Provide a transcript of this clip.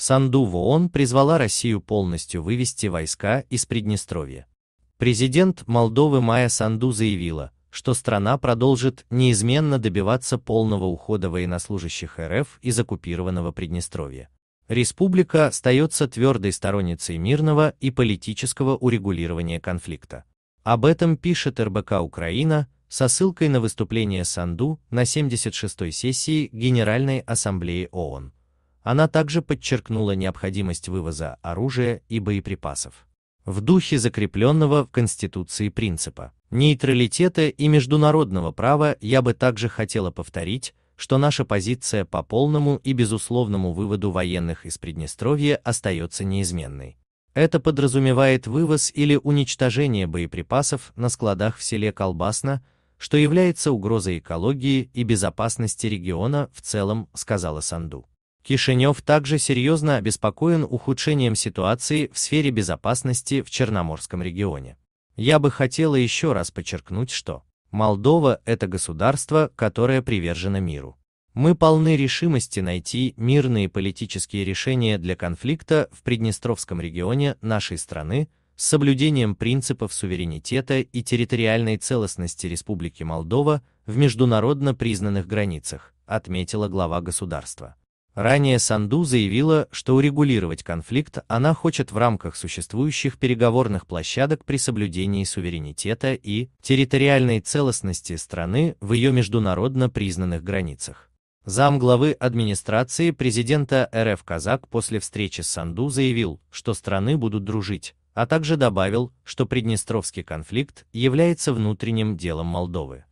Санду в ООН призвала Россию полностью вывести войска из Приднестровья. Президент Молдовы Майя Санду заявила, что страна продолжит неизменно добиваться полного ухода военнослужащих РФ из оккупированного Приднестровья. Республика остается твердой сторонницей мирного и политического урегулирования конфликта. Об этом пишет РБК «Украина» со ссылкой на выступление Санду на 76-й сессии Генеральной Ассамблеи ООН. Она также подчеркнула необходимость вывоза оружия и боеприпасов. В духе закрепленного в Конституции принципа нейтралитета и международного права я бы также хотела повторить, что наша позиция по полному и безусловному выводу военных из Приднестровья остается неизменной. Это подразумевает вывоз или уничтожение боеприпасов на складах в селе Колбасно, что является угрозой экологии и безопасности региона в целом, сказала Санду. Кишинев также серьезно обеспокоен ухудшением ситуации в сфере безопасности в Черноморском регионе. Я бы хотела еще раз подчеркнуть, что Молдова – это государство, которое привержено миру. Мы полны решимости найти мирные политические решения для конфликта в Приднестровском регионе нашей страны с соблюдением принципов суверенитета и территориальной целостности Республики Молдова в международно признанных границах, отметила глава государства. Ранее Санду заявила, что урегулировать конфликт она хочет в рамках существующих переговорных площадок при соблюдении суверенитета и территориальной целостности страны в ее международно признанных границах. Зам главы администрации президента РФ Казак после встречи с Санду заявил, что страны будут дружить, а также добавил, что Приднестровский конфликт является внутренним делом Молдовы.